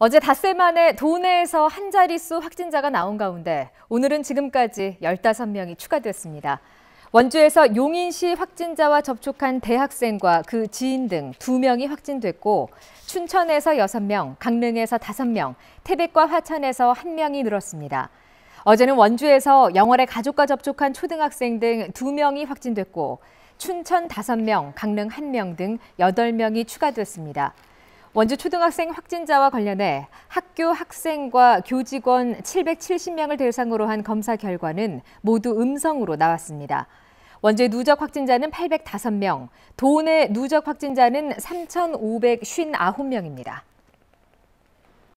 어제 닷새 만에 도내에서 한 자릿수 확진자가 나온 가운데 오늘은 지금까지 15명이 추가됐습니다. 원주에서 용인시 확진자와 접촉한 대학생과 그 지인 등 2명이 확진됐고 춘천에서 6명, 강릉에서 5명, 태백과 화천에서 1명이 늘었습니다. 어제는 원주에서 영월의 가족과 접촉한 초등학생 등 2명이 확진됐고 춘천 5명, 강릉 1명 등 8명이 추가됐습니다. 원주 초등학생 확진자와 관련해 학교 학생과 교직원 770명을 대상으로 한 검사 결과는 모두 음성으로 나왔습니다. 원주의 누적 확진자는 805명, 도내 누적 확진자는 3,559명입니다.